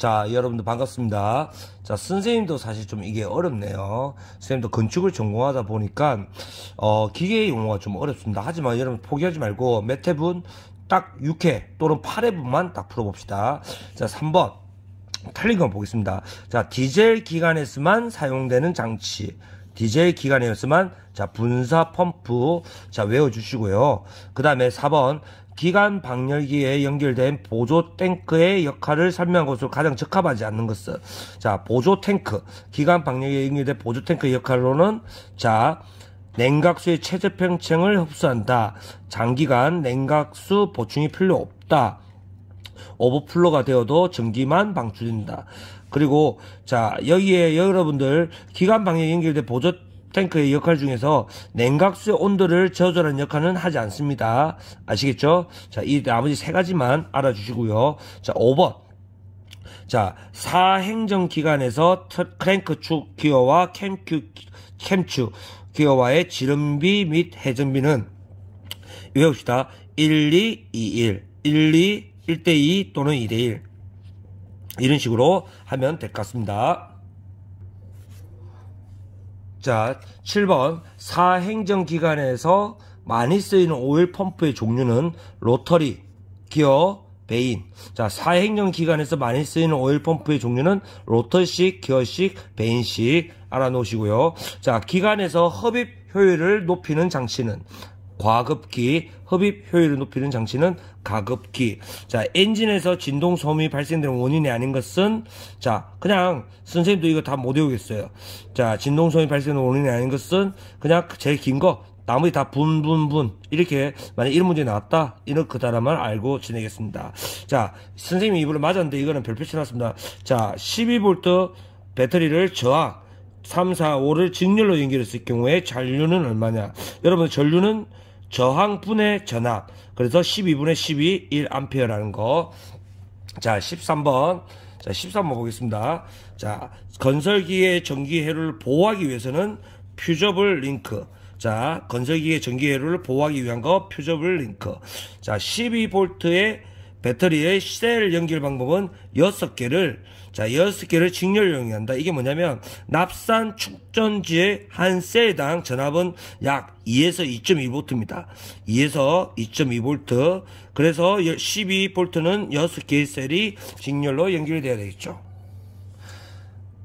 자, 여러분들 반갑습니다. 자, 선생님도 사실 좀 이게 어렵네요. 선생님도 건축을 전공하다 보니까, 어, 기계 의 용어가 좀 어렵습니다. 하지만 여러분 포기하지 말고, 몇 회분, 딱 6회 또는 8회분만 딱 풀어봅시다. 자, 3번. 틀린 건 보겠습니다. 자, 디젤 기관에서만 사용되는 장치. DJ 기관이었으만자 분사 펌프 자 외워주시고요. 그 다음에 4번 기관 방열기에 연결된 보조 탱크의 역할을 설명한 것으로 가장 적합하지 않는 것은 자 보조 탱크 기관 방열기에 연결된 보조 탱크의 역할로는 자 냉각수의 최저 평층을 흡수한다. 장기간 냉각수 보충이 필요 없다. 오버플로가 되어도 전기만 방출된다. 그리고 자 여기에 여러분들 기관 방향 연결된 보조 탱크의 역할 중에서 냉각수의 온도를 저절하는 역할은 하지 않습니다. 아시겠죠? 자, 이 나머지 세 가지만 알아주시고요. 자, 5번. 자, 사행정기관에서 크랭크축 기어와 캠큐, 캠추 기어와의 지름비 및 회전비는 외웁시다. 1, 2, 2, 1, 1, 2, 1 대 2 또는 2대1 이런 식으로 하면 될 것 같습니다. 자, 7번 사행정기관에서 많이 쓰이는 오일 펌프의 종류는 로터리, 기어, 베인. 자, 사행정기관에서 많이 쓰이는 오일 펌프의 종류는 로터식, 기어식, 베인식 알아놓으시고요. 자, 기관에서 흡입 효율을 높이는 장치는 과급기, 흡입 효율을 높이는 장치는 가급기. 자, 엔진에서 진동 소음이 발생되는 원인이 아닌 것은 자, 그냥 선생님도 이거 다 못 외우겠어요. 자, 진동 소음이 발생되는 원인이 아닌 것은 그냥 제일 긴 거, 나머지 다 분분분 이렇게 만약 이런 문제 나왔다 이런 그다음만 알고 지내겠습니다 자 선생님이 이걸 맞았는데 이거는 별표 쳐놨습니다 자 12V 배터리를 저항 3, 4, 5를 직렬로 연결했을 경우에 전류는 얼마냐 여러분 전류는 저항분의 전압. 그래서 12분의 12, 1암페어라는 거. 자, 13번. 자, 13번 보겠습니다. 자, 건설기의 전기회로를 보호하기 위해서는 퓨저블 링크. 자, 건설기의 전기회로를 보호하기 위한 거 퓨저블 링크. 자, 12V의 배터리의 셀 연결 방법은 6개를 자, 여섯 개를 직렬 용이한다. 이게 뭐냐면 납산 충전지의한 셀당 전압은 약 2에서 2.2V입니다. 2에서 2.2V. 그래서 12V는 6개의 셀이 직렬로 연결되어야 되겠죠.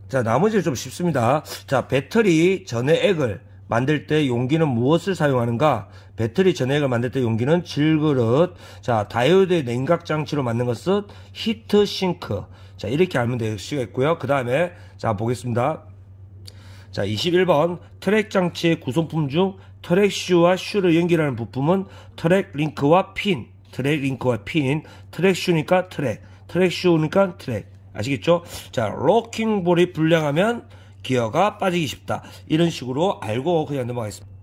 자, 나머지를 좀 쉽습니다. 자, 배터리 전해액을 만들 때 용기는 무엇을 사용하는가? 배터리 전액을 만들 때 용기는 질그릇, 자 다이오드의 냉각 장치로 만든 것은 히트 싱크. 자 이렇게 알면 되시겠고요. 그 다음에 자 보겠습니다. 자 21번 트랙 장치의 구성품 중 트랙 슈와 슈를 연결하는 부품은 트랙 링크와 핀, 트랙 링크와 핀, 트랙 슈니까 트랙, 트랙 슈니까 트랙. 아시겠죠? 자 로킹볼이 불량하면 기어가 빠지기 쉽다. 이런 식으로 알고 그냥 넘어가겠습니다.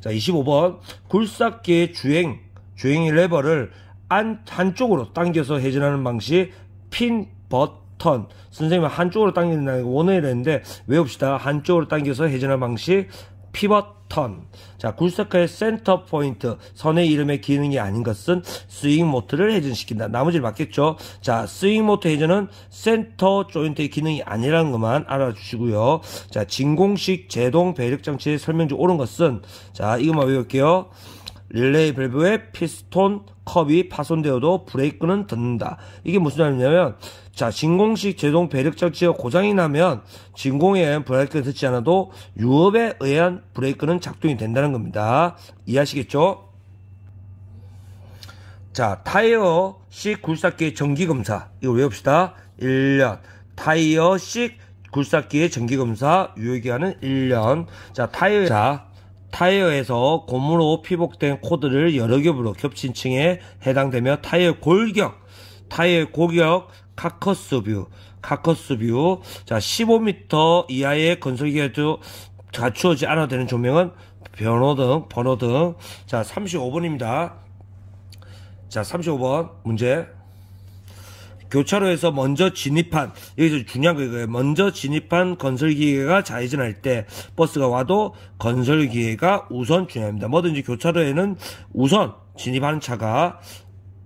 자, 25번. 굴삭기의 주행, 주행 레버를 안, 한쪽으로 당겨서 회전하는 방식, 핀, 버 턴. 선생님은 한쪽으로 당기는 원어이되는데 외웁시다. 한쪽으로 당겨서 회전하는 방식, 피버턴 자, 굴서클의 센터 포인트. 선의 이름의 기능이 아닌 것은 스윙 모터를 회전시킨다. 나머지를 맞겠죠? 자, 스윙 모터 회전은 센터 조인트의 기능이 아니라는 것만 알아주시고요. 자, 진공식 제동 배력 장치의 설명 중 옳은 것은 자, 이것만 외울게요. 릴레이 밸브의 피스톤 컵이 파손되어도 브레이크는 듣는다. 이게 무슨 말이냐면 자, 진공식 제동 배력적 지역 고장이 나면 진공에 의한 브레이크를 듣지 않아도 유업에 의한 브레이크는 작동이 된다는 겁니다. 이해하시겠죠? 자, 타이어식 굴삭기의 전기검사. 이거 외웁시다. 1년. 타이어식 굴삭기의 전기검사 유효기간은 1년. 자, 타이어, 자, 타이어에서 고무로 피복된 코드를 여러 겹으로 겹친 층에 해당되며 타이어 골격, 타이어 골격 카커스뷰, 카커스뷰. 자, 15m 이하의 건설기계도 갖추어지 않아도 되는 조명은 변호등, 번호등. 자, 35번입니다. 자, 35번 문제. 교차로에서 먼저 진입한 여기서 중요한 거 이거예요. 먼저 진입한 건설기계가 좌회전할 때 버스가 와도 건설기계가 우선 중요합니다. 뭐든지 교차로에는 우선 진입하는 차가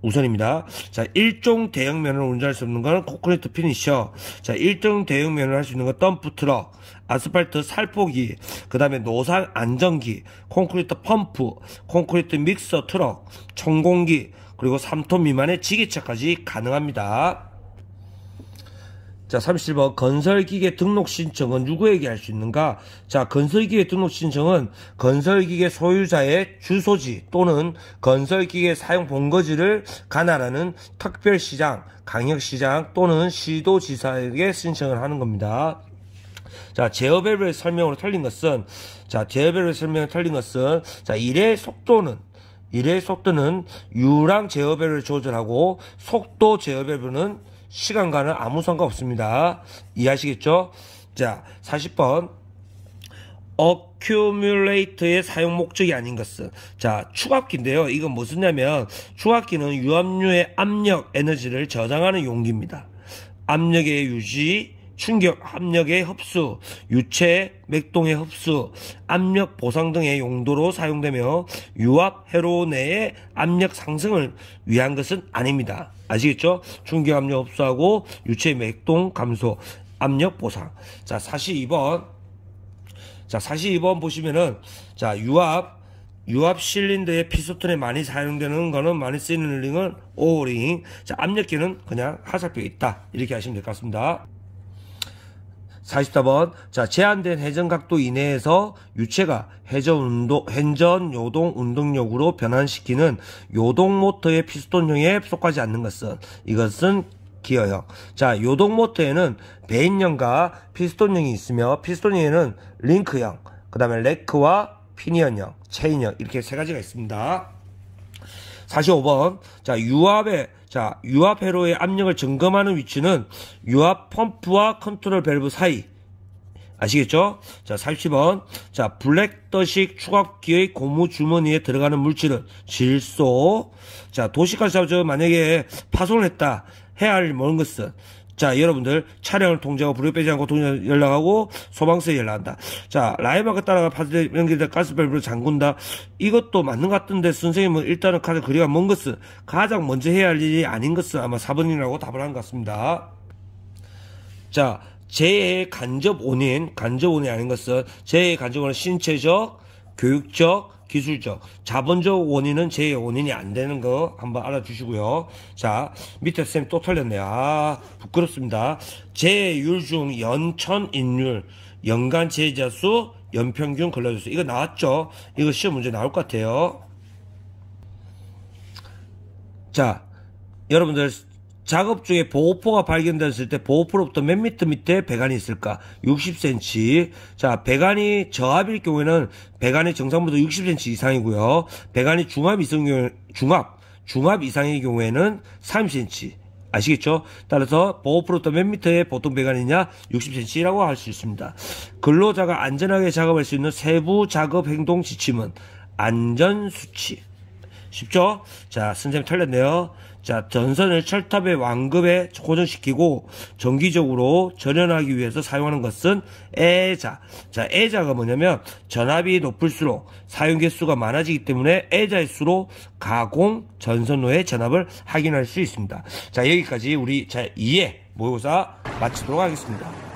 우선입니다. 자, 1종 대형 면을 운전할 수 없는 건 콘크리트 피니셔. 자, 1종 대형 면을 할 수 있는 건 덤프 트럭, 아스팔트 살포기, 그 다음에 노상 안전기, 콘크리트 펌프, 콘크리트 믹서 트럭, 청공기, 그리고 3톤 미만의 지게차까지 가능합니다. 자 37번 건설기계 등록 신청은 누구에게 할 수 있는가? 자 건설기계 등록 신청은 건설기계 소유자의 주소지 또는 건설기계 사용 본거지를 가나라는 특별시장, 강역시장 또는 시도지사에게 신청을 하는 겁니다. 자, 제어밸브 설명으로 틀린 것은, 자, 제어밸브설명으로 틀린 것은, 자, 일의 속도는, 일의 속도는 유랑 제어밸을 조절하고, 속도 제어밸은 시간과는 아무 상관없습니다. 이해하시겠죠? 자, 40번. 어큐뮬레이터의 사용 목적이 아닌 것은 자 추압기인데요. 이건 무슨냐면 추압기는 유압류의 압력 에너지를 저장하는 용기입니다. 압력의 유지, 충격, 압력의 흡수, 유체, 맥동의 흡수, 압력 보상 등의 용도로 사용되며 유압 헤로내의 압력 상승을 위한 것은 아닙니다. 아시겠죠? 충격, 압력 흡수하고 유체 맥동 감소, 압력 보상. 자, 42번. 자, 42번 보시면은 자, 유압 유압 실린더의 피스톤에 많이 사용되는 거는 많이 쓰이는 링은 오링. 자, 압력기는 그냥 하살표에 있다. 이렇게 하시면 될 것 같습니다. 44번 자 제한된 회전 각도 이내에서 유체가 회전 운동 회전 요동 운동력으로 변환시키는 요동 모터의 피스톤형에 속하지 않는 것은 이것은 기어형 자 요동 모터에는 베인형과 피스톤형이 있으며 피스톤형에는 링크형 그 다음에 레크와 피니언형 체인형 이렇게 세 가지가 있습니다 45번 자 유압의 자, 유압 회로의 압력을 점검하는 위치는 유압 펌프와 컨트롤 밸브 사이. 아시겠죠? 자, 30번. 자, 블랙더식 추각기의 고무 주머니에 들어가는 물질은 질소. 자, 도시가스 잡죠. 만약에 파손을 했다. 해야 할 모든 것은 자, 여러분들 차량을 통제하고 불을 빼지 않고 돈 연락하고 소방서에 연락한다. 자, 라이바가 따라가 파스에 연결된 가스밸브를 잠근다. 이것도 맞는 것 같은데 선생님은 일단은 가장 그리가먼 것은 가장 먼저 해야 할 일이 아닌 것은 아마 4번이라고 답을 한 것 같습니다. 자, 재해 간접 원인, 간접 원인이 아닌 것은 재해 간접 원인 신체적, 교육적, 기술적, 자본적 원인은 제 원인이 안 되는 거 한번 알아주시고요. 자, 밑에 쌤또 털렸네요. 아, 부끄럽습니다. 제율 중 연천 인율, 연간 제자 수, 연평균 걸러주수 이거 나왔죠? 이거 시험 문제 나올 것 같아요. 자, 여러분들 작업 중에 보호포가 발견됐을 때 보호포로부터 몇 미터 밑에 배관이 있을까? 60cm. 자, 배관이 저압일 경우에는 배관이 정상보다 60cm 이상이고요. 배관이 중압 이상 경 중압 중압 이상의 경우에는 30cm. 아시겠죠? 따라서 보호프로부터 몇 미터의 보통 배관이냐 60cm라고 할 수 있습니다. 근로자가 안전하게 작업할 수 있는 세부 작업 행동 지침은 안전수칙. 쉽죠? 자, 선생님 틀렸네요. 자, 전선을 철탑의 왕급에 고정시키고 정기적으로 전연하기 위해서 사용하는 것은 애자. 자, 애자가 뭐냐면 전압이 높을수록 사용 개수가 많아지기 때문에 애자의 수로 가공 전선로의 전압을 확인할 수 있습니다. 자, 여기까지 우리 자 2회 모의고사 마치도록 하겠습니다.